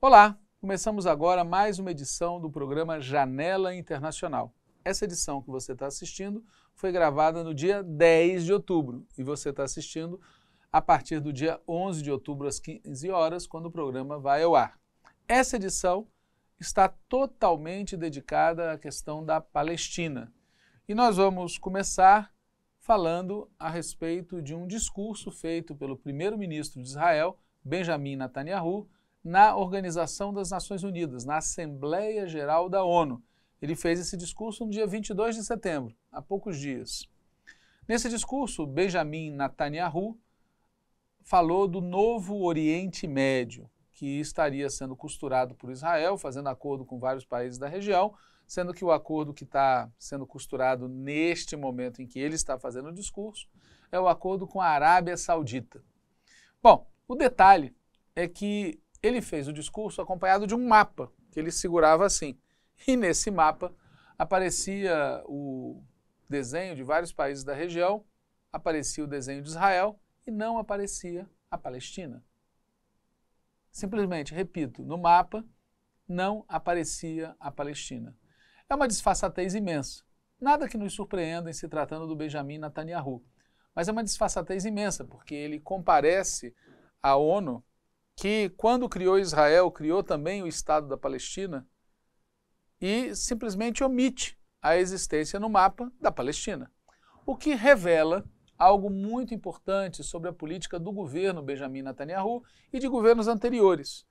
Olá, começamos agora mais uma edição do programa Janela Internacional. Essa edição que você está assistindo foi gravada no dia 10 de outubro e você está assistindo a partir do dia 11 de outubro às 15 horas, quando o programa vai ao ar. Essa edição está totalmente dedicada à questão da Palestina. E nós vamos começar falando a respeito de um discurso feito pelo primeiro-ministro de Israel, Benjamin Netanyahu, na Organização das Nações Unidas, na Assembleia Geral da ONU. Ele fez esse discurso no dia 22 de setembro, há poucos dias. Nesse discurso, Benjamin Netanyahu falou do novo Oriente Médio, que estaria sendo costurado por Israel, fazendo acordo com vários países da região, sendo que o acordo que está sendo costurado neste momento em que ele está fazendo o discurso é o acordo com a Arábia Saudita. Bom, o detalhe é que ele fez o discurso acompanhado de um mapa que ele segurava assim. E nesse mapa aparecia o desenho de vários países da região, aparecia o desenho de Israel e não aparecia a Palestina. Simplesmente, repito, no mapa não aparecia a Palestina. É uma disfarçatez imensa. Nada que nos surpreenda em se tratando do Benjamin Netanyahu. Mas é uma disfarçatez imensa, porque ele comparece à ONU, que quando criou Israel, criou também o Estado da Palestina, e simplesmente omite a existência no mapa da Palestina. O que revela algo muito importante sobre a política do governo Benjamin Netanyahu e de governos anteriores.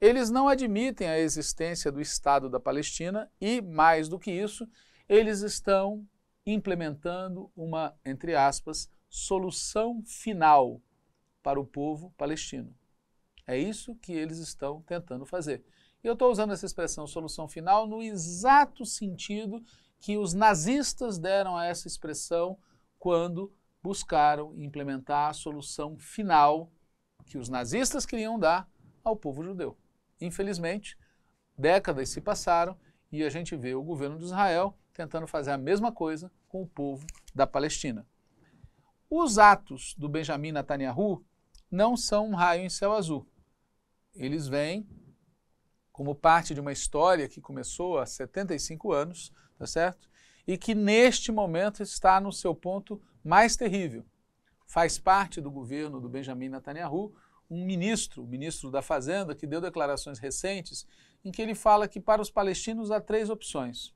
Eles não admitem a existência do Estado da Palestina e, mais do que isso, eles estão implementando uma, entre aspas, solução final para o povo palestino. É isso que eles estão tentando fazer. Eu estou usando essa expressão solução final no exato sentido que os nazistas deram a essa expressão quando buscaram implementar a solução final que os nazistas queriam dar ao povo judeu. Infelizmente, décadas se passaram e a gente vê o governo de Israel tentando fazer a mesma coisa com o povo da Palestina. Os atos do Benjamin Netanyahu não são um raio em céu azul. Eles vêm como parte de uma história que começou há 75 anos, tá certo? E que neste momento está no seu ponto mais terrível. Faz parte do governo do Benjamin Netanyahu um ministro, o ministro da Fazenda, que deu declarações recentes, em que ele fala que para os palestinos há três opções: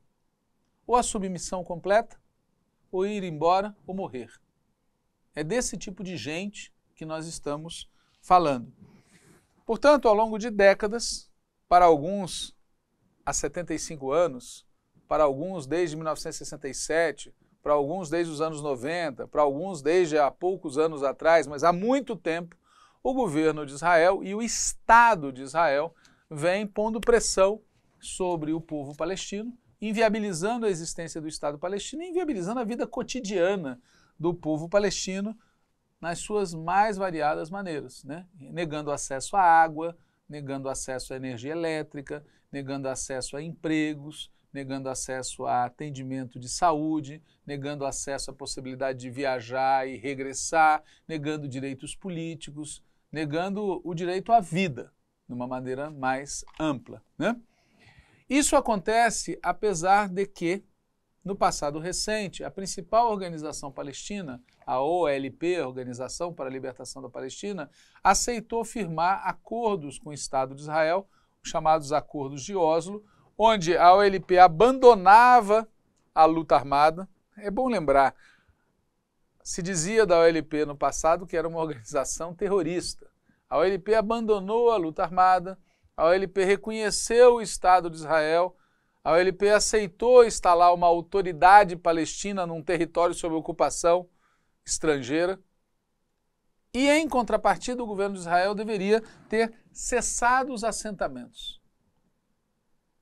ou a submissão completa, ou ir embora, ou morrer. É desse tipo de gente que nós estamos falando. Portanto, ao longo de décadas, para alguns há 75 anos, para alguns desde 1967, para alguns desde os anos 90, para alguns desde há poucos anos atrás, mas há muito tempo, o governo de Israel e o Estado de Israel vem pondo pressão sobre o povo palestino, inviabilizando a existência do Estado palestino e inviabilizando a vida cotidiana do povo palestino nas suas mais variadas maneiras, né? negando acesso à água, negando acesso à energia elétrica, negando acesso a empregos, negando acesso a atendimento de saúde, negando acesso à possibilidade de viajar e regressar, negando direitos políticos, negando o direito à vida, de uma maneira mais ampla. Né? Isso acontece apesar de que, no passado recente, a principal organização palestina, a OLP, a Organização para a Libertação da Palestina, aceitou firmar acordos com o Estado de Israel, chamados Acordos de Oslo, onde a OLP abandonava a luta armada. É bom lembrar, se dizia da OLP no passado que era uma organização terrorista. A OLP abandonou a luta armada, a OLP reconheceu o Estado de Israel, a OLP aceitou instalar uma autoridade palestina num território sob ocupação estrangeira. E, em contrapartida, o governo de Israel deveria ter cessado os assentamentos.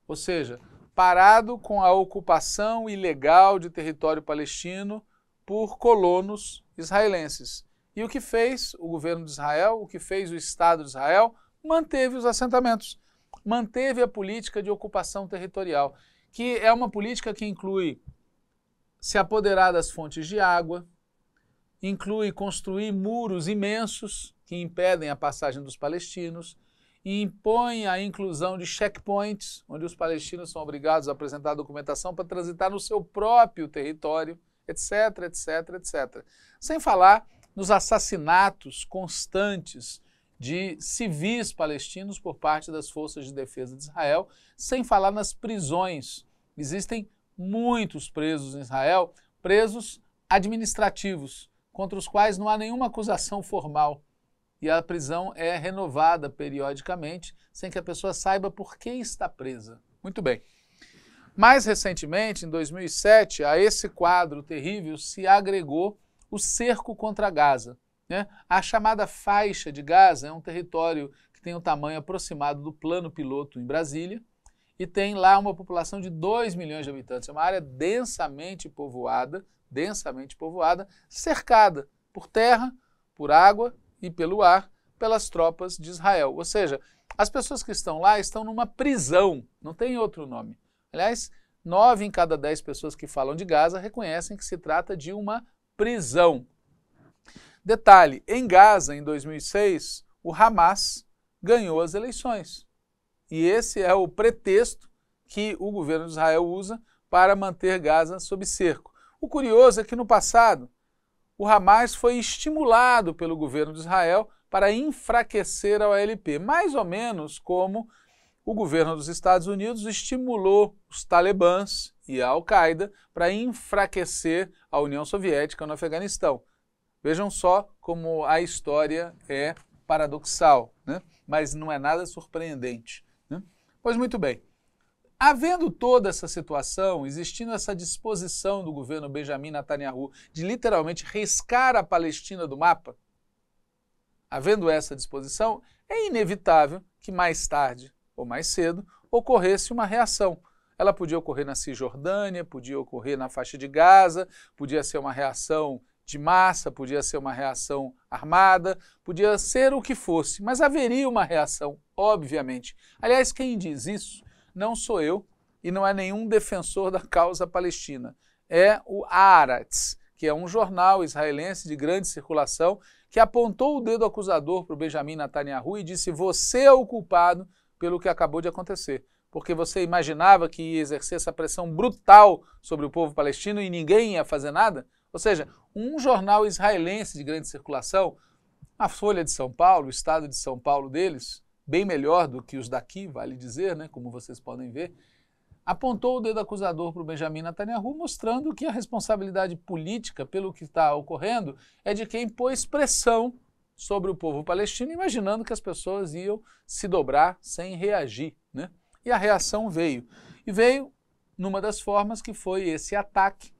Ou seja, parado com a ocupação ilegal de território palestino por colonos israelenses. E o que fez o governo de Israel, o que fez o Estado de Israel? Manteve os assentamentos, manteve a política de ocupação territorial, que é uma política que inclui se apoderar das fontes de água, inclui construir muros imensos que impedem a passagem dos palestinos, e impõe a inclusão de checkpoints, onde os palestinos são obrigados a apresentar documentação para transitar no seu próprio território, etc, etc, etc. Sem falar nos assassinatos constantes de civis palestinos por parte das forças de defesa de Israel, sem falar nas prisões. Existem muitos presos em Israel, presos administrativos, contra os quais não há nenhuma acusação formal. E a prisão é renovada periodicamente, sem que a pessoa saiba por que está presa. Muito bem. Mais recentemente, em 2007, a esse quadro terrível se agregou o cerco contra Gaza. Né? A chamada faixa de Gaza é um território que tem o um tamanho aproximado do plano piloto em Brasília e tem lá uma população de 2 milhões de habitantes. É uma área densamente povoada, densamente povoada, cercada por terra, por água e pelo ar pelas tropas de Israel. Ou seja, as pessoas que estão lá estão numa prisão, não tem outro nome. Aliás, nove em cada dez pessoas que falam de Gaza reconhecem que se trata de uma prisão. Detalhe: em Gaza, em 2006, o Hamas ganhou as eleições. E esse é o pretexto que o governo de Israel usa para manter Gaza sob cerco. O curioso é que no passado, o Hamas foi estimulado pelo governo de Israel para enfraquecer a OLP, mais ou menos como o governo dos Estados Unidos estimulou os talibãs e a Al-Qaeda para enfraquecer a União Soviética no Afeganistão. Vejam só como a história é paradoxal, né? mas não é nada surpreendente. Né? Pois muito bem, havendo toda essa situação, existindo essa disposição do governo Benjamin Netanyahu de literalmente riscar a Palestina do mapa, havendo essa disposição, é inevitável que mais tarde ou mais cedo ocorresse uma reação ela podia ocorrer na Cisjordânia, podia ocorrer na faixa de Gaza, podia ser uma reação de massa, podia ser uma reação armada, podia ser o que fosse, mas haveria uma reação, obviamente. Aliás, quem diz isso não sou eu e não é nenhum defensor da causa palestina. É o Aratz, que é um jornal israelense de grande circulação, que apontou o dedo acusador para o Benjamin Netanyahu e disse: Você é o culpado pelo que acabou de acontecer porque você imaginava que ia exercer essa pressão brutal sobre o povo palestino e ninguém ia fazer nada? Ou seja, um jornal israelense de grande circulação, a Folha de São Paulo, o Estado de São Paulo deles, bem melhor do que os daqui, vale dizer, né, como vocês podem ver, apontou o dedo acusador para o Benjamin Netanyahu, mostrando que a responsabilidade política pelo que está ocorrendo é de quem pôs pressão sobre o povo palestino, imaginando que as pessoas iam se dobrar sem reagir. Né? e a reação veio. E veio numa das formas que foi esse ataque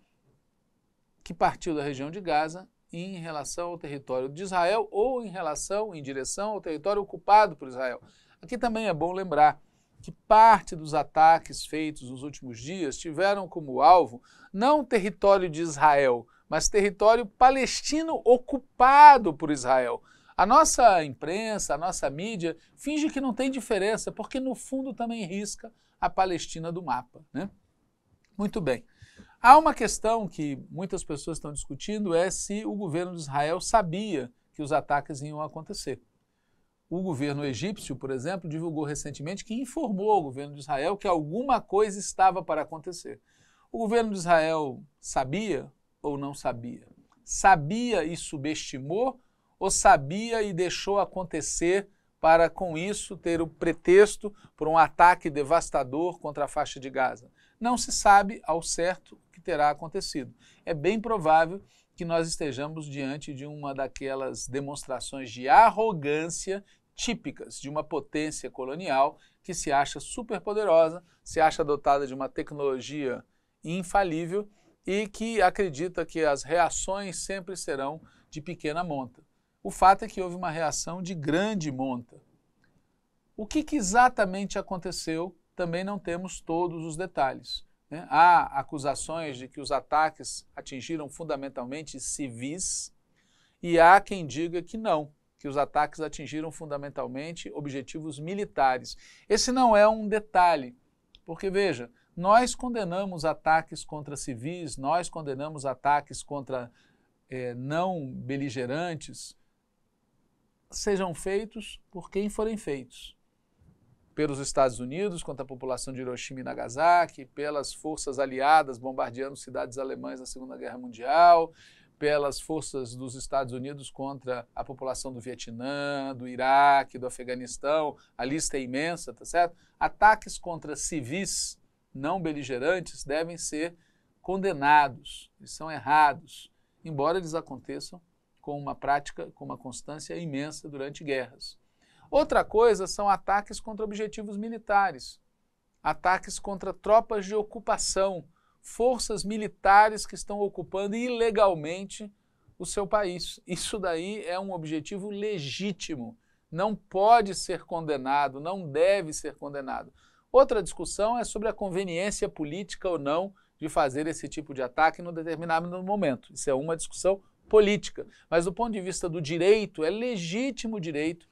que partiu da região de Gaza em relação ao território de Israel ou em relação, em direção ao território ocupado por Israel. Aqui também é bom lembrar que parte dos ataques feitos nos últimos dias tiveram como alvo não território de Israel, mas território palestino ocupado por Israel. A nossa imprensa, a nossa mídia finge que não tem diferença, porque no fundo também risca a Palestina do mapa. Né? Muito bem. Há uma questão que muitas pessoas estão discutindo é se o governo de Israel sabia que os ataques iam acontecer. O governo egípcio, por exemplo, divulgou recentemente que informou ao governo de Israel que alguma coisa estava para acontecer. O governo de Israel sabia ou não sabia? Sabia e subestimou ou sabia e deixou acontecer para, com isso, ter o pretexto por um ataque devastador contra a faixa de Gaza? Não se sabe ao certo o que terá acontecido. É bem provável que nós estejamos diante de uma daquelas demonstrações de arrogância típicas de uma potência colonial que se acha superpoderosa, se acha dotada de uma tecnologia infalível e que acredita que as reações sempre serão de pequena monta. O fato é que houve uma reação de grande monta. O que, que exatamente aconteceu, também não temos todos os detalhes. Né? Há acusações de que os ataques atingiram fundamentalmente civis, e há quem diga que não, que os ataques atingiram fundamentalmente objetivos militares. Esse não é um detalhe, porque veja, nós condenamos ataques contra civis, nós condenamos ataques contra eh, não beligerantes, sejam feitos por quem forem feitos. Pelos Estados Unidos contra a população de Hiroshima e Nagasaki, pelas forças aliadas bombardeando cidades alemãs na Segunda Guerra Mundial, pelas forças dos Estados Unidos contra a população do Vietnã, do Iraque, do Afeganistão, a lista é imensa, tá certo? Ataques contra civis não beligerantes devem ser condenados, eles são errados, embora eles aconteçam com uma prática, com uma constância imensa durante guerras. Outra coisa são ataques contra objetivos militares, ataques contra tropas de ocupação, forças militares que estão ocupando ilegalmente o seu país. Isso daí é um objetivo legítimo, não pode ser condenado, não deve ser condenado. Outra discussão é sobre a conveniência política ou não de fazer esse tipo de ataque num determinado momento. Isso é uma discussão política. Mas do ponto de vista do direito, é legítimo direito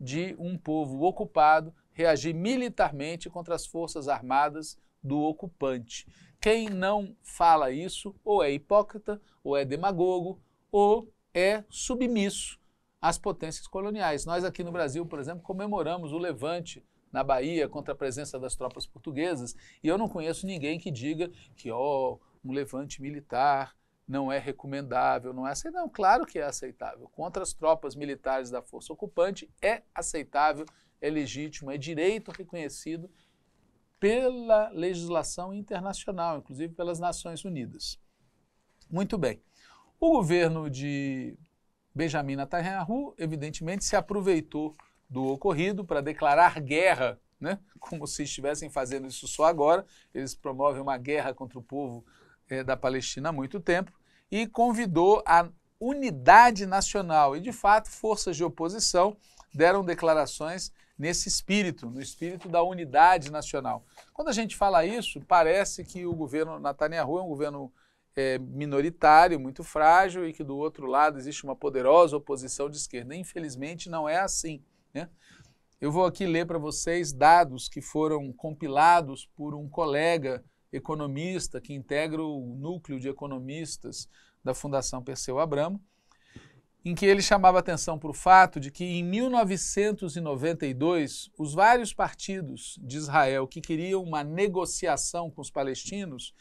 de um povo ocupado reagir militarmente contra as forças armadas do ocupante. Quem não fala isso ou é hipócrita, ou é demagogo, ou é submisso às potências coloniais. Nós aqui no Brasil, por exemplo, comemoramos o levante na Bahia contra a presença das tropas portuguesas, e eu não conheço ninguém que diga que, ó, oh, um levante militar não é recomendável, não é aceitável. Não, claro que é aceitável. Contra as tropas militares da força ocupante é aceitável, é legítimo, é direito reconhecido pela legislação internacional, inclusive pelas Nações Unidas. Muito bem. O governo de Benjamin Netanyahu, evidentemente, se aproveitou do ocorrido para declarar guerra, né? como se estivessem fazendo isso só agora. Eles promovem uma guerra contra o povo eh, da Palestina há muito tempo e convidou a unidade nacional. E, de fato, forças de oposição deram declarações nesse espírito, no espírito da unidade nacional. Quando a gente fala isso, parece que o governo Netanyahu é um governo é, minoritário, muito frágil e que do outro lado existe uma poderosa oposição de esquerda. Infelizmente, não é assim. Né? Eu vou aqui ler para vocês dados que foram compilados por um colega economista que integra o núcleo de economistas da Fundação Perseu Abramo, em que ele chamava atenção para o fato de que em 1992 os vários partidos de Israel que queriam uma negociação com os palestinos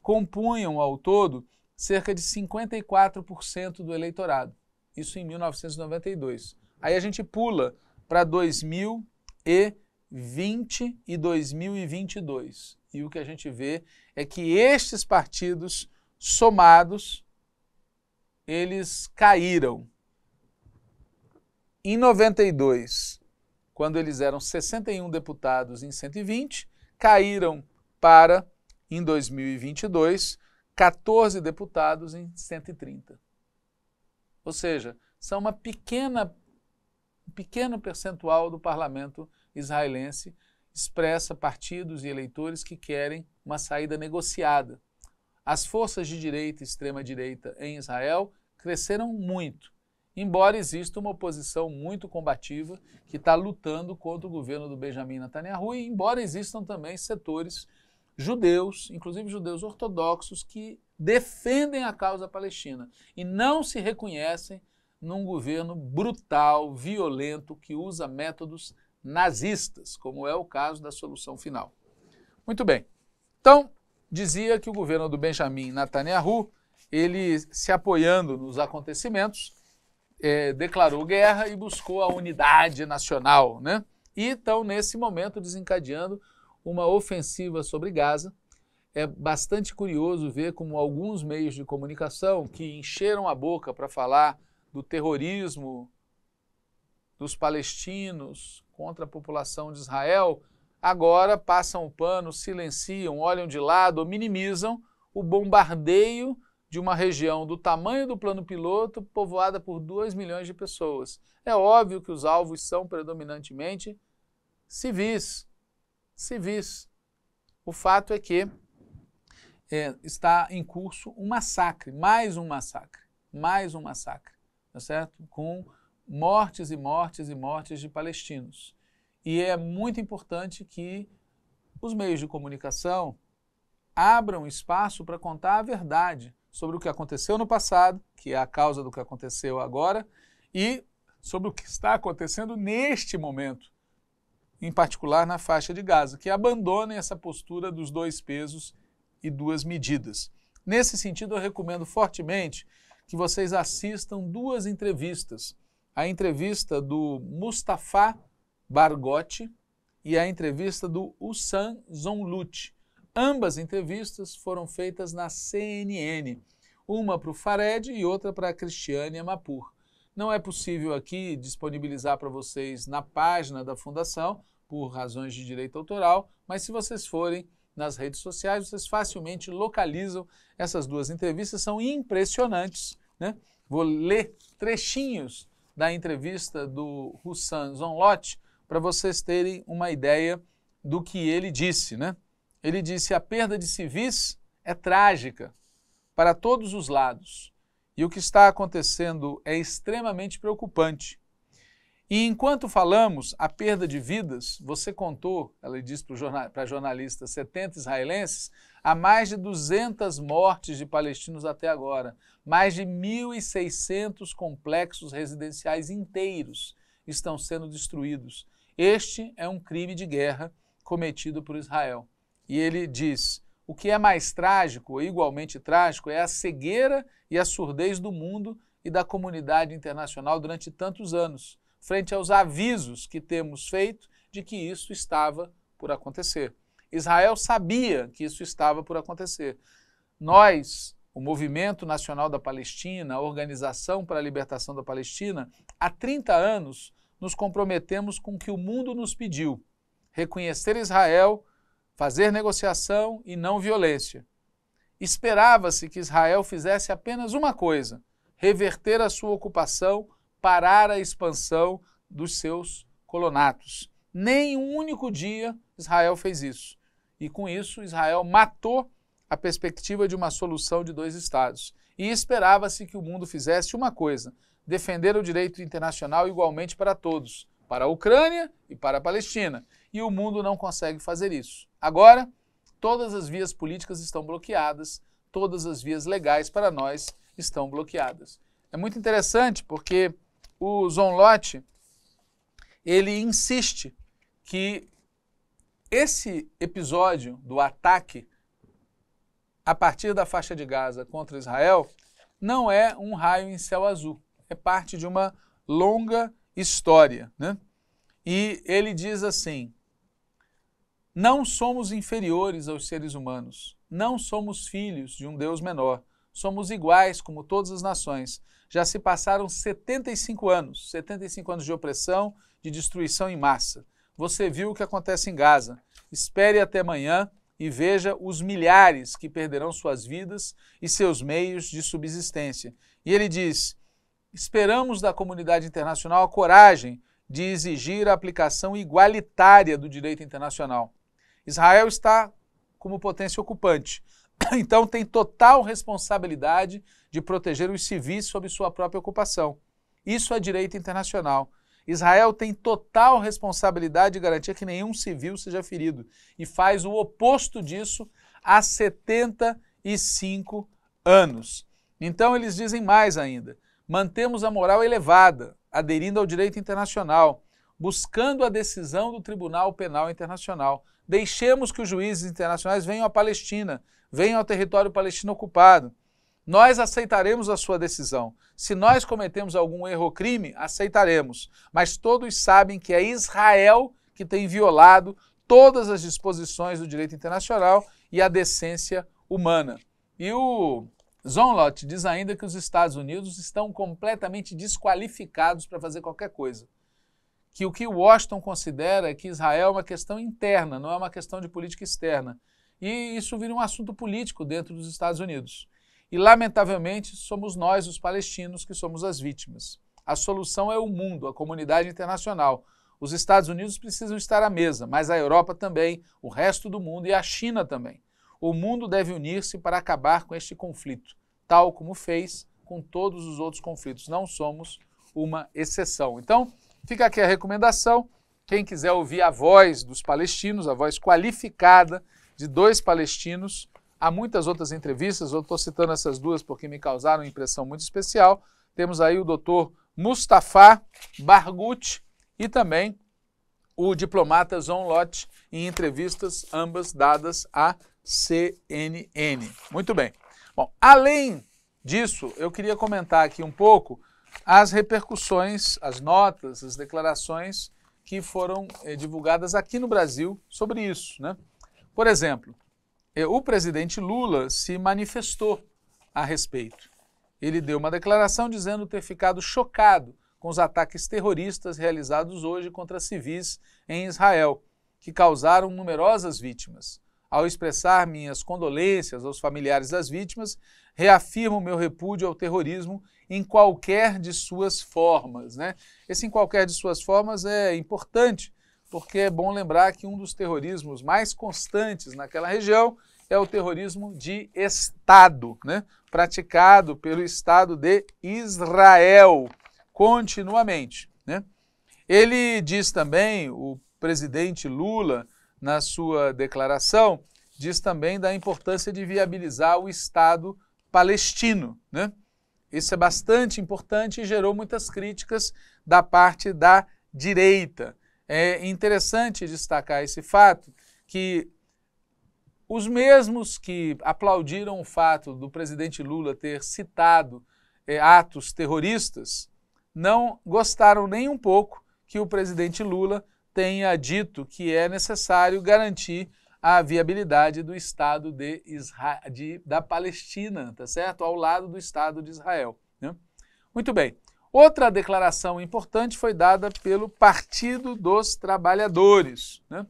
compunham ao todo cerca de 54% do eleitorado. Isso em 1992. Aí a gente pula para 2020 e 2022. E o que a gente vê é que estes partidos somados, eles caíram em 92, quando eles eram 61 deputados em 120, caíram para, em 2022, 14 deputados em 130. Ou seja, são uma pequena, um pequeno percentual do parlamento israelense expressa partidos e eleitores que querem uma saída negociada. As forças de direita e extrema-direita em Israel cresceram muito, embora exista uma oposição muito combativa que está lutando contra o governo do Benjamin Netanyahu, e embora existam também setores judeus, inclusive judeus ortodoxos, que defendem a causa palestina e não se reconhecem num governo brutal, violento, que usa métodos nazistas, como é o caso da solução final. Muito bem. Então, dizia que o governo do Benjamin Netanyahu, ele se apoiando nos acontecimentos, é, declarou guerra e buscou a unidade nacional, né? E estão, nesse momento, desencadeando uma ofensiva sobre Gaza. É bastante curioso ver como alguns meios de comunicação que encheram a boca para falar do terrorismo dos palestinos contra a população de Israel, agora passam o pano, silenciam, olham de lado ou minimizam o bombardeio de uma região do tamanho do plano piloto povoada por 2 milhões de pessoas. É óbvio que os alvos são predominantemente civis. Civis. O fato é que é, está em curso um massacre, mais um massacre, mais um massacre, tá certo? Com mortes e mortes e mortes de palestinos. E é muito importante que os meios de comunicação abram espaço para contar a verdade sobre o que aconteceu no passado, que é a causa do que aconteceu agora, e sobre o que está acontecendo neste momento, em particular na faixa de Gaza, que abandonem essa postura dos dois pesos e duas medidas. Nesse sentido, eu recomendo fortemente que vocês assistam duas entrevistas a entrevista do Mustafa Bargotti e a entrevista do Ussan Zonlut. Ambas entrevistas foram feitas na CNN, uma para o Fared e outra para a Cristiane Amapur. Não é possível aqui disponibilizar para vocês na página da Fundação, por razões de direito autoral, mas se vocês forem nas redes sociais, vocês facilmente localizam essas duas entrevistas, são impressionantes. Né? Vou ler trechinhos da entrevista do Hussan Zonlot para vocês terem uma ideia do que ele disse, né? Ele disse: a perda de civis é trágica para todos os lados e o que está acontecendo é extremamente preocupante. E enquanto falamos a perda de vidas, você contou, ela disse para jornal, jornalista, 70 israelenses, Há mais de 200 mortes de palestinos até agora, mais de 1.600 complexos residenciais inteiros estão sendo destruídos. Este é um crime de guerra cometido por Israel. E ele diz: o que é mais trágico, igualmente trágico, é a cegueira e a surdez do mundo e da comunidade internacional durante tantos anos, frente aos avisos que temos feito de que isso estava por acontecer. Israel sabia que isso estava por acontecer. Nós, o Movimento Nacional da Palestina, a Organização para a Libertação da Palestina, há 30 anos nos comprometemos com o que o mundo nos pediu: reconhecer Israel, fazer negociação e não violência. Esperava-se que Israel fizesse apenas uma coisa: reverter a sua ocupação, parar a expansão dos seus colonatos. Nem um único dia Israel fez isso. E com isso, Israel matou a perspectiva de uma solução de dois estados. E esperava-se que o mundo fizesse uma coisa: defender o direito internacional igualmente para todos, para a Ucrânia e para a Palestina. E o mundo não consegue fazer isso. Agora, todas as vias políticas estão bloqueadas, todas as vias legais para nós estão bloqueadas. É muito interessante porque o Zonlot ele insiste que esse episódio do ataque a partir da faixa de Gaza contra Israel não é um raio em céu azul, é parte de uma longa história. Né? E ele diz assim: Não somos inferiores aos seres humanos, não somos filhos de um Deus menor, somos iguais como todas as nações. Já se passaram 75 anos 75 anos de opressão, de destruição em massa você viu o que acontece em Gaza. Espere até amanhã e veja os milhares que perderão suas vidas e seus meios de subsistência. E ele diz: esperamos da comunidade internacional a coragem de exigir a aplicação igualitária do direito internacional. Israel está como potência ocupante, então tem total responsabilidade de proteger os civis sob sua própria ocupação. Isso é direito internacional. Israel tem total responsabilidade de garantir que nenhum civil seja ferido e faz o oposto disso há 75 anos. Então eles dizem mais ainda: mantemos a moral elevada, aderindo ao direito internacional, buscando a decisão do Tribunal Penal Internacional. Deixemos que os juízes internacionais venham à Palestina, venham ao território palestino ocupado nós aceitaremos a sua decisão. Se nós cometemos algum erro ou crime, aceitaremos. Mas todos sabem que é Israel que tem violado todas as disposições do direito internacional e a decência humana. E o Zonlot diz ainda que os Estados Unidos estão completamente desqualificados para fazer qualquer coisa. Que o que Washington considera é que Israel é uma questão interna, não é uma questão de política externa. E isso vira um assunto político dentro dos Estados Unidos. E, lamentavelmente, somos nós, os palestinos, que somos as vítimas. A solução é o mundo, a comunidade internacional. Os Estados Unidos precisam estar à mesa, mas a Europa também, o resto do mundo e a China também. O mundo deve unir-se para acabar com este conflito, tal como fez com todos os outros conflitos. Não somos uma exceção. Então, fica aqui a recomendação. Quem quiser ouvir a voz dos palestinos, a voz qualificada de dois palestinos, Há muitas outras entrevistas, eu estou citando essas duas porque me causaram uma impressão muito especial. Temos aí o doutor Mustafa Bargut e também o diplomata Zon Lott em entrevistas, ambas dadas à CNN. Muito bem. Bom, além disso, eu queria comentar aqui um pouco as repercussões, as notas, as declarações que foram eh, divulgadas aqui no Brasil sobre isso. Né? Por exemplo, é, o presidente Lula se manifestou a respeito. Ele deu uma declaração dizendo ter ficado chocado com os ataques terroristas realizados hoje contra civis em Israel, que causaram numerosas vítimas. Ao expressar minhas condolências aos familiares das vítimas, reafirmo meu repúdio ao terrorismo em qualquer de suas formas. Né? Esse em qualquer de suas formas é importante, porque é bom lembrar que um dos terrorismos mais constantes naquela região é o terrorismo de Estado, né? praticado pelo Estado de Israel continuamente. Né? Ele diz também, o presidente Lula, na sua declaração, diz também da importância de viabilizar o Estado palestino. Né? Isso é bastante importante e gerou muitas críticas da parte da direita. É interessante destacar esse fato que os mesmos que aplaudiram o fato do presidente Lula ter citado é, atos terroristas não gostaram nem um pouco que o presidente Lula tenha dito que é necessário garantir a viabilidade do Estado de de, da Palestina, tá certo? Ao lado do Estado de Israel. Né? Muito bem. Outra declaração importante foi dada pelo Partido dos Trabalhadores. Né?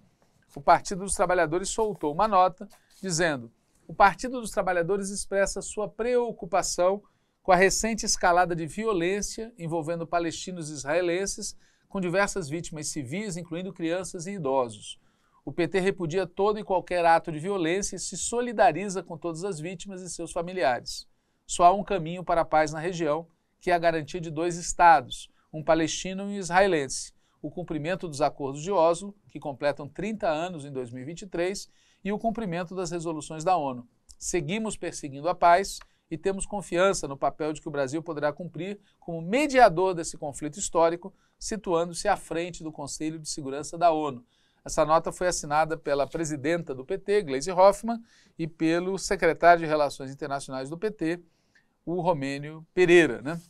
O Partido dos Trabalhadores soltou uma nota dizendo: o Partido dos Trabalhadores expressa sua preocupação com a recente escalada de violência envolvendo palestinos e israelenses, com diversas vítimas civis, incluindo crianças e idosos. O PT repudia todo e qualquer ato de violência e se solidariza com todas as vítimas e seus familiares. Só há um caminho para a paz na região que é a garantia de dois Estados, um palestino e um israelense, o cumprimento dos acordos de Oslo, que completam 30 anos em 2023, e o cumprimento das resoluções da ONU. Seguimos perseguindo a paz e temos confiança no papel de que o Brasil poderá cumprir como mediador desse conflito histórico, situando-se à frente do Conselho de Segurança da ONU. Essa nota foi assinada pela presidenta do PT, Gleisi Hoffmann, e pelo secretário de Relações Internacionais do PT, o Romênio Pereira. Né?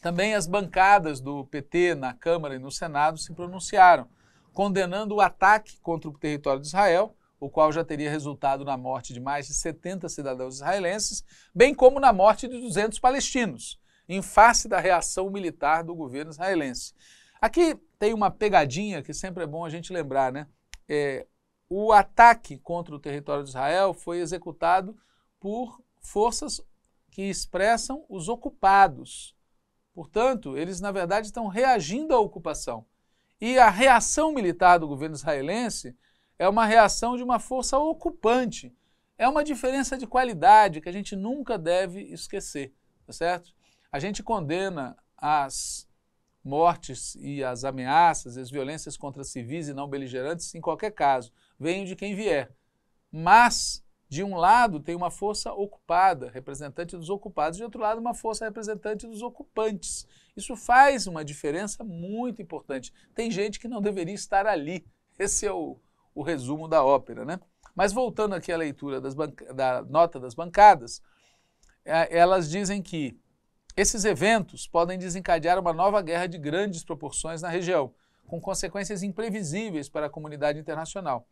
Também as bancadas do PT na Câmara e no Senado se pronunciaram, condenando o ataque contra o território de Israel, o qual já teria resultado na morte de mais de 70 cidadãos israelenses, bem como na morte de 200 palestinos, em face da reação militar do governo israelense. Aqui tem uma pegadinha que sempre é bom a gente lembrar, né? É, o ataque contra o território de Israel foi executado por forças que expressam os ocupados. Portanto, eles na verdade estão reagindo à ocupação. E a reação militar do governo israelense é uma reação de uma força ocupante. É uma diferença de qualidade que a gente nunca deve esquecer, tá certo? A gente condena as mortes e as ameaças, as violências contra civis e não beligerantes, em qualquer caso, venham de quem vier. Mas de um lado tem uma força ocupada, representante dos ocupados, de outro lado uma força representante dos ocupantes. Isso faz uma diferença muito importante. Tem gente que não deveria estar ali. Esse é o, o resumo da ópera, né? Mas voltando aqui à leitura da nota das bancadas, é, elas dizem que esses eventos podem desencadear uma nova guerra de grandes proporções na região, com consequências imprevisíveis para a comunidade internacional.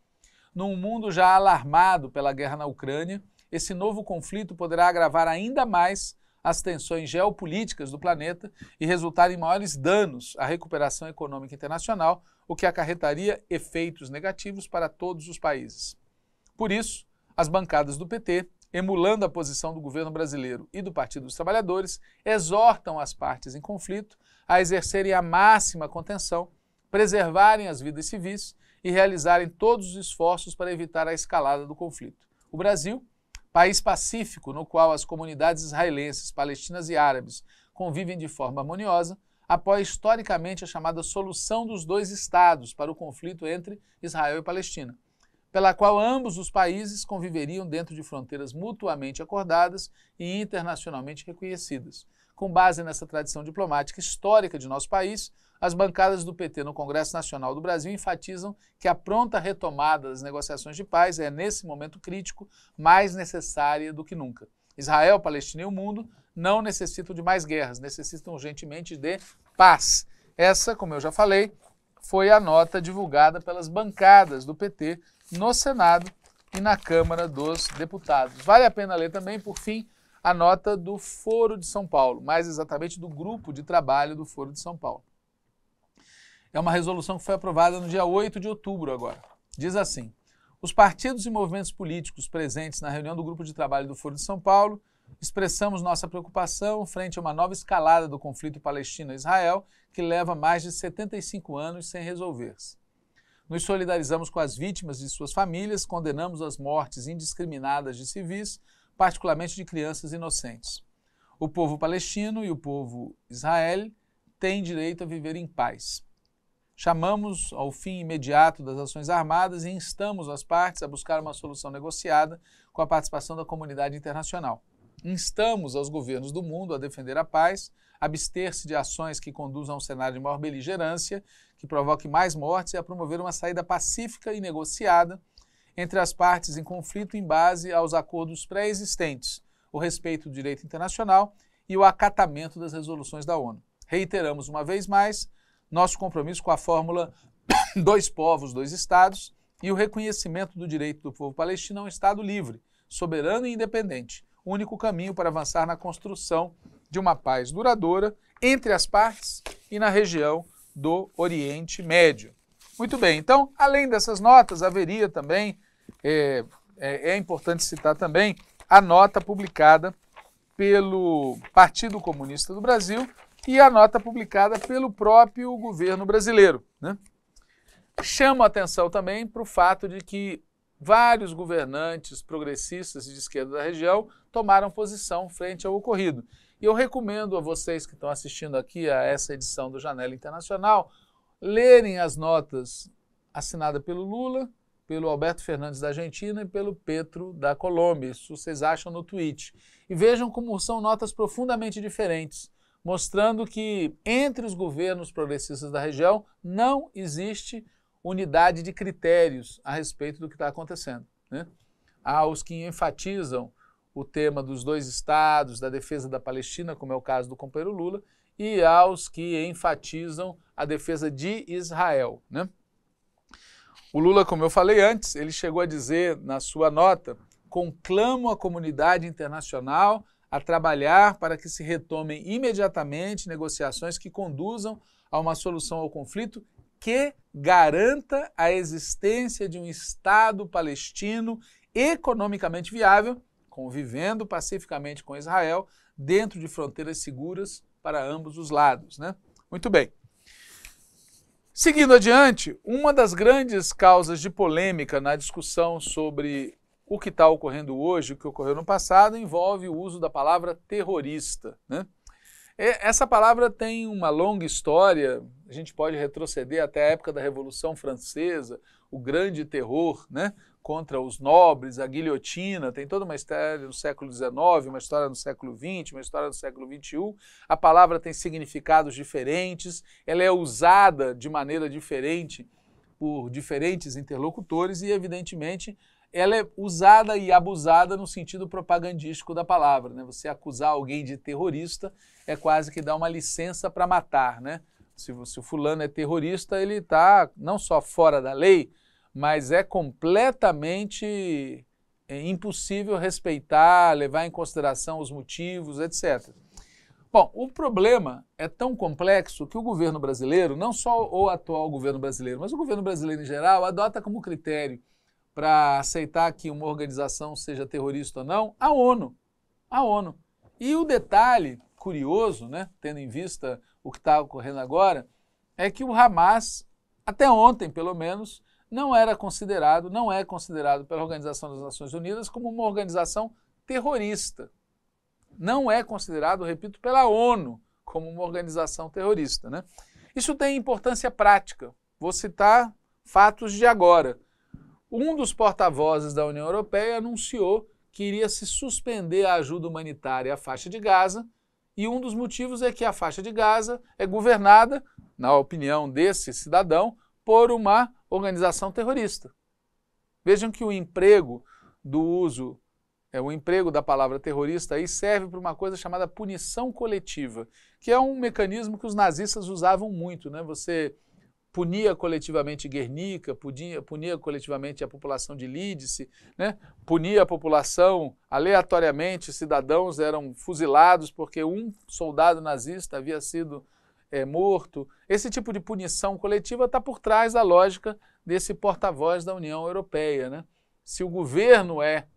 Num mundo já alarmado pela guerra na Ucrânia, esse novo conflito poderá agravar ainda mais as tensões geopolíticas do planeta e resultar em maiores danos à recuperação econômica internacional, o que acarretaria efeitos negativos para todos os países. Por isso, as bancadas do PT, emulando a posição do governo brasileiro e do Partido dos Trabalhadores, exortam as partes em conflito a exercerem a máxima contenção, preservarem as vidas civis e realizarem todos os esforços para evitar a escalada do conflito. O Brasil, país pacífico no qual as comunidades israelenses, palestinas e árabes convivem de forma harmoniosa, apoia historicamente a chamada solução dos dois estados para o conflito entre Israel e Palestina, pela qual ambos os países conviveriam dentro de fronteiras mutuamente acordadas e internacionalmente reconhecidas. Com base nessa tradição diplomática histórica de nosso país, as bancadas do PT no Congresso Nacional do Brasil enfatizam que a pronta retomada das negociações de paz é, nesse momento crítico, mais necessária do que nunca. Israel, Palestina e o mundo não necessitam de mais guerras, necessitam urgentemente de paz. Essa, como eu já falei, foi a nota divulgada pelas bancadas do PT no Senado e na Câmara dos Deputados. Vale a pena ler também, por fim, a nota do Foro de São Paulo, mais exatamente do grupo de trabalho do Foro de São Paulo. É uma resolução que foi aprovada no dia 8 de outubro agora. Diz assim: Os partidos e movimentos políticos presentes na reunião do grupo de trabalho do Foro de São Paulo expressamos nossa preocupação frente a uma nova escalada do conflito Palestina-Israel que leva mais de 75 anos sem resolver-se. Nos solidarizamos com as vítimas e suas famílias, condenamos as mortes indiscriminadas de civis, particularmente de crianças inocentes. O povo palestino e o povo israel têm direito a viver em paz. Chamamos ao fim imediato das ações armadas e instamos as partes a buscar uma solução negociada com a participação da comunidade internacional. Instamos aos governos do mundo a defender a paz, abster-se de ações que conduzam a um cenário de maior beligerância, que provoque mais mortes e a promover uma saída pacífica e negociada entre as partes em conflito em base aos acordos pré-existentes, o respeito do direito internacional e o acatamento das resoluções da ONU. Reiteramos uma vez mais nosso compromisso com a fórmula dois povos, dois estados e o reconhecimento do direito do povo palestino a um Estado livre, soberano e independente, único caminho para avançar na construção de uma paz duradoura entre as partes e na região do Oriente Médio. Muito bem, então, além dessas notas, haveria também, é, é, é importante citar também, a nota publicada pelo Partido Comunista do Brasil e a nota publicada pelo próprio governo brasileiro. Né? Chama atenção também para o fato de que vários governantes progressistas de esquerda da região tomaram posição frente ao ocorrido. E eu recomendo a vocês que estão assistindo aqui a essa edição do Janela Internacional lerem as notas assinadas pelo Lula, pelo Alberto Fernandes da Argentina e pelo Petro da Colômbia. Isso vocês acham no tweet. E vejam como são notas profundamente diferentes mostrando que entre os governos progressistas da região não existe unidade de critérios a respeito do que está acontecendo. Né? Há os que enfatizam o tema dos dois estados, da defesa da Palestina, como é o caso do companheiro Lula, e há os que enfatizam a defesa de Israel. Né? O Lula, como eu falei antes, ele chegou a dizer na sua nota: conclamo a comunidade internacional a trabalhar para que se retomem imediatamente negociações que conduzam a uma solução ao conflito que garanta a existência de um Estado palestino economicamente viável, convivendo pacificamente com Israel, dentro de fronteiras seguras para ambos os lados. Né? Muito bem. Seguindo adiante, uma das grandes causas de polêmica na discussão sobre o que está ocorrendo hoje, o que ocorreu no passado, envolve o uso da palavra terrorista. Né? É, essa palavra tem uma longa história, a gente pode retroceder até a época da Revolução Francesa, o grande terror né, contra os nobres, a guilhotina, tem toda uma história do século XIX, uma história do século XX, uma história do século XXI. A palavra tem significados diferentes, ela é usada de maneira diferente por diferentes interlocutores e, evidentemente, ela é usada e abusada no sentido propagandístico da palavra. Né? Você acusar alguém de terrorista é quase que dar uma licença para matar. Né? Se, se o fulano é terrorista, ele está não só fora da lei, mas é completamente é, impossível respeitar, levar em consideração os motivos, etc. Bom, o problema é tão complexo que o governo brasileiro, não só o atual governo brasileiro, mas o governo brasileiro em geral, adota como critério para aceitar que uma organização seja terrorista ou não? A ONU. A ONU. E o detalhe curioso, né, tendo em vista o que está ocorrendo agora, é que o Hamas, até ontem pelo menos, não era considerado, não é considerado pela Organização das Nações Unidas como uma organização terrorista. Não é considerado, repito, pela ONU como uma organização terrorista. Né? Isso tem importância prática. Vou citar fatos de agora um dos porta-vozes da União Europeia anunciou que iria se suspender a ajuda humanitária à faixa de Gaza, e um dos motivos é que a faixa de Gaza é governada, na opinião desse cidadão, por uma organização terrorista. Vejam que o emprego do uso, é, o emprego da palavra terrorista aí serve para uma coisa chamada punição coletiva, que é um mecanismo que os nazistas usavam muito, né? Você punia coletivamente Guernica, punia, punia coletivamente a população de Lídice, né? punia a população aleatoriamente, cidadãos eram fuzilados porque um soldado nazista havia sido é, morto. Esse tipo de punição coletiva está por trás da lógica desse porta-voz da União Europeia. Né? Se o governo é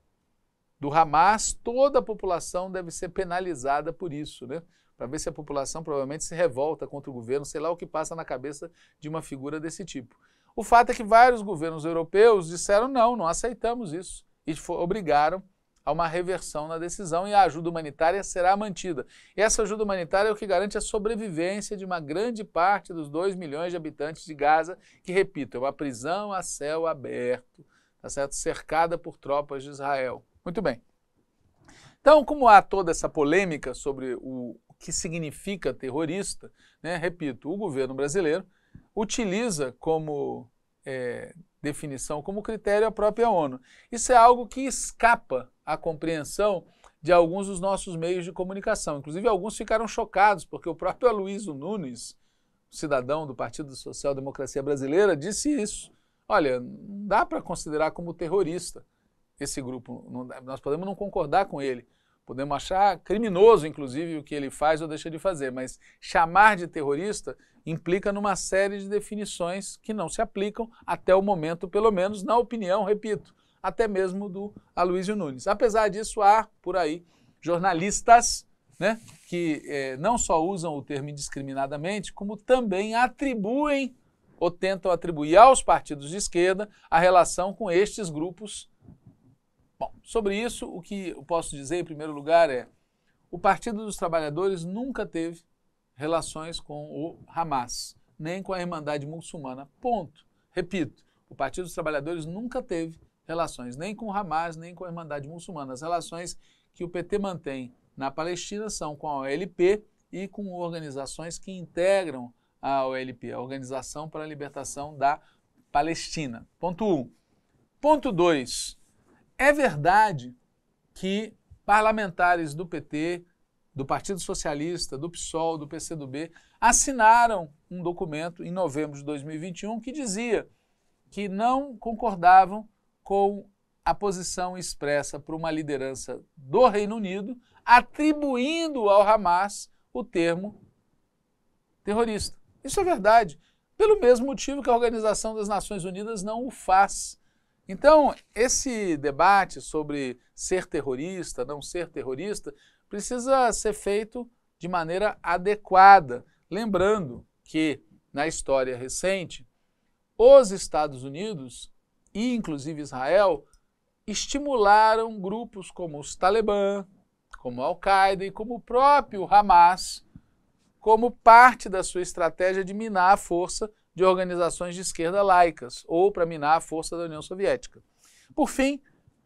do Hamas, toda a população deve ser penalizada por isso. Né? para ver se a população provavelmente se revolta contra o governo, sei lá o que passa na cabeça de uma figura desse tipo. O fato é que vários governos europeus disseram não, não aceitamos isso e obrigaram a uma reversão na decisão e a ajuda humanitária será mantida. E essa ajuda humanitária é o que garante a sobrevivência de uma grande parte dos 2 milhões de habitantes de Gaza, que, repito, é uma prisão a céu aberto, tá certo? cercada por tropas de Israel. Muito bem. Então, como há toda essa polêmica sobre o que significa terrorista, né? repito, o governo brasileiro utiliza como é, definição, como critério a própria ONU. Isso é algo que escapa à compreensão de alguns dos nossos meios de comunicação. Inclusive, alguns ficaram chocados, porque o próprio Aloysio Nunes, cidadão do Partido Social Democracia Brasileira, disse isso. Olha, não dá para considerar como terrorista esse grupo, nós podemos não concordar com ele, Podemos achar criminoso, inclusive, o que ele faz ou deixa de fazer, mas chamar de terrorista implica numa série de definições que não se aplicam até o momento, pelo menos na opinião, repito, até mesmo do Aloysio Nunes. Apesar disso, há por aí jornalistas né, que eh, não só usam o termo indiscriminadamente, como também atribuem ou tentam atribuir aos partidos de esquerda a relação com estes grupos Bom, sobre isso, o que eu posso dizer em primeiro lugar é: o Partido dos Trabalhadores nunca teve relações com o Hamas, nem com a Irmandade Muçulmana. Ponto. Repito, o Partido dos Trabalhadores nunca teve relações nem com o Hamas, nem com a Irmandade Muçulmana. As relações que o PT mantém na Palestina são com a OLP e com organizações que integram a OLP, a Organização para a Libertação da Palestina. Ponto 1. Um. Ponto 2. É verdade que parlamentares do PT, do Partido Socialista, do PSOL, do PCdoB, assinaram um documento em novembro de 2021 que dizia que não concordavam com a posição expressa por uma liderança do Reino Unido, atribuindo ao Hamas o termo terrorista. Isso é verdade, pelo mesmo motivo que a Organização das Nações Unidas não o faz. Então, esse debate sobre ser terrorista, não ser terrorista, precisa ser feito de maneira adequada. Lembrando que, na história recente, os Estados Unidos e, inclusive, Israel estimularam grupos como os Talibã, como a Al-Qaeda e como o próprio Hamas, como parte da sua estratégia de minar a força de organizações de esquerda laicas ou para minar a força da União Soviética. Por fim,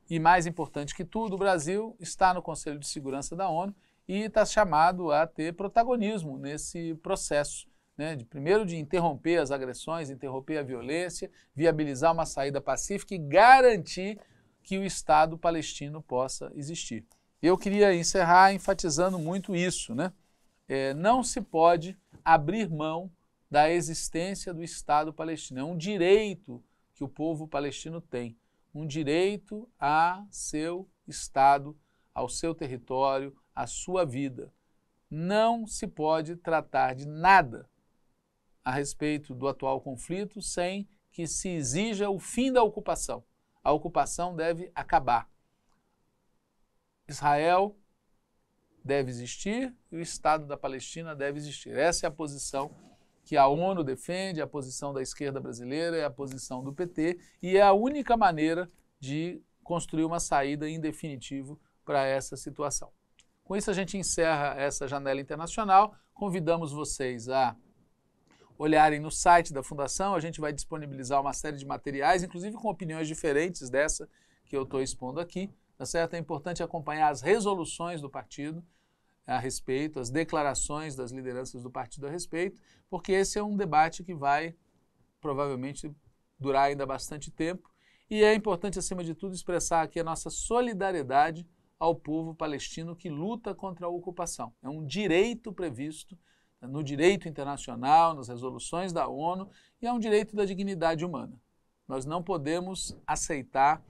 e mais importante que tudo, o Brasil está no Conselho de Segurança da ONU e está chamado a ter protagonismo nesse processo. Né, de, primeiro, de interromper as agressões, interromper a violência, viabilizar uma saída pacífica e garantir que o Estado palestino possa existir. Eu queria encerrar enfatizando muito isso. Né? É, não se pode abrir mão da existência do Estado palestino. É um direito que o povo palestino tem, um direito a seu Estado, ao seu território, à sua vida. Não se pode tratar de nada a respeito do atual conflito sem que se exija o fim da ocupação. A ocupação deve acabar. Israel deve existir e o Estado da Palestina deve existir. Essa é a posição que a ONU defende, a posição da esquerda brasileira, é a posição do PT, e é a única maneira de construir uma saída em definitivo para essa situação. Com isso, a gente encerra essa janela internacional. Convidamos vocês a olharem no site da Fundação. A gente vai disponibilizar uma série de materiais, inclusive com opiniões diferentes dessa que eu estou expondo aqui. Tá certo? É importante acompanhar as resoluções do partido a respeito, as declarações das lideranças do partido a respeito, porque esse é um debate que vai provavelmente durar ainda bastante tempo e é importante, acima de tudo, expressar aqui a nossa solidariedade ao povo palestino que luta contra a ocupação. É um direito previsto no direito internacional, nas resoluções da ONU e é um direito da dignidade humana. Nós não podemos aceitar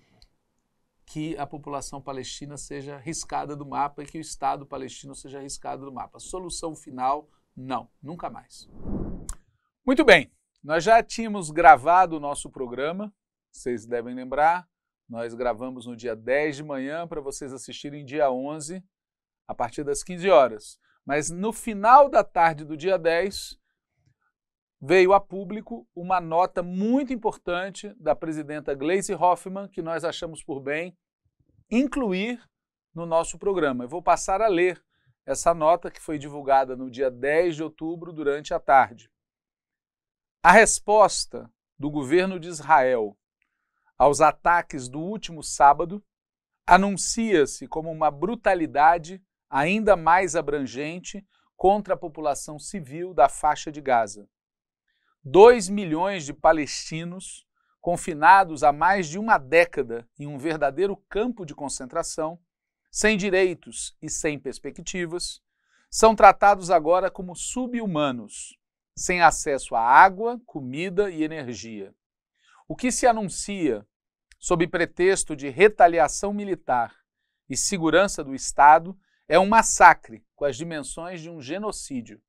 que a população palestina seja riscada do mapa e que o Estado palestino seja riscado do mapa. Solução final, não, nunca mais. Muito bem, nós já tínhamos gravado o nosso programa, vocês devem lembrar, nós gravamos no dia 10 de manhã para vocês assistirem dia 11, a partir das 15 horas. Mas no final da tarde do dia 10, veio a público uma nota muito importante da presidenta Gleisi Hoffmann, que nós achamos por bem incluir no nosso programa. Eu vou passar a ler essa nota que foi divulgada no dia 10 de outubro durante a tarde. A resposta do governo de Israel aos ataques do último sábado anuncia-se como uma brutalidade ainda mais abrangente contra a população civil da faixa de Gaza 2 milhões de palestinos confinados há mais de uma década em um verdadeiro campo de concentração, sem direitos e sem perspectivas, são tratados agora como subhumanos, sem acesso a água, comida e energia. O que se anuncia, sob pretexto de retaliação militar e segurança do Estado, é um massacre com as dimensões de um genocídio.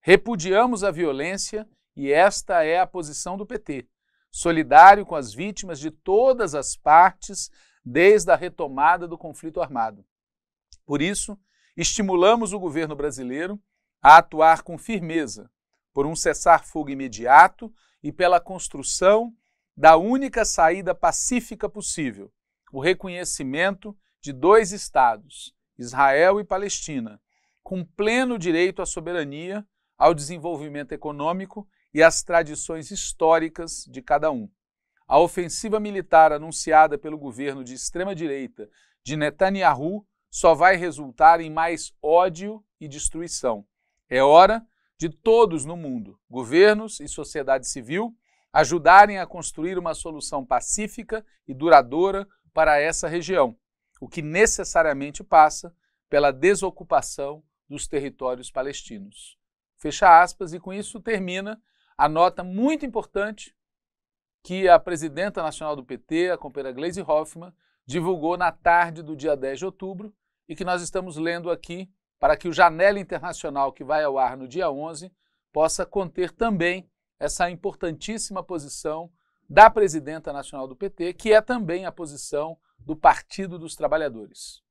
Repudiamos a violência e esta é a posição do PT, solidário com as vítimas de todas as partes desde a retomada do conflito armado. Por isso, estimulamos o governo brasileiro a atuar com firmeza por um cessar-fogo imediato e pela construção da única saída pacífica possível, o reconhecimento de dois Estados, Israel e Palestina, com pleno direito à soberania, ao desenvolvimento econômico e as tradições históricas de cada um. A ofensiva militar anunciada pelo governo de extrema-direita de Netanyahu só vai resultar em mais ódio e destruição. É hora de todos no mundo, governos e sociedade civil, ajudarem a construir uma solução pacífica e duradoura para essa região, o que necessariamente passa pela desocupação dos territórios palestinos. Fecha aspas, e com isso termina a nota muito importante que a presidenta nacional do PT, a companheira Gleisi Hoffmann, divulgou na tarde do dia 10 de outubro e que nós estamos lendo aqui para que o Janela Internacional, que vai ao ar no dia 11, possa conter também essa importantíssima posição da presidenta nacional do PT, que é também a posição do Partido dos Trabalhadores.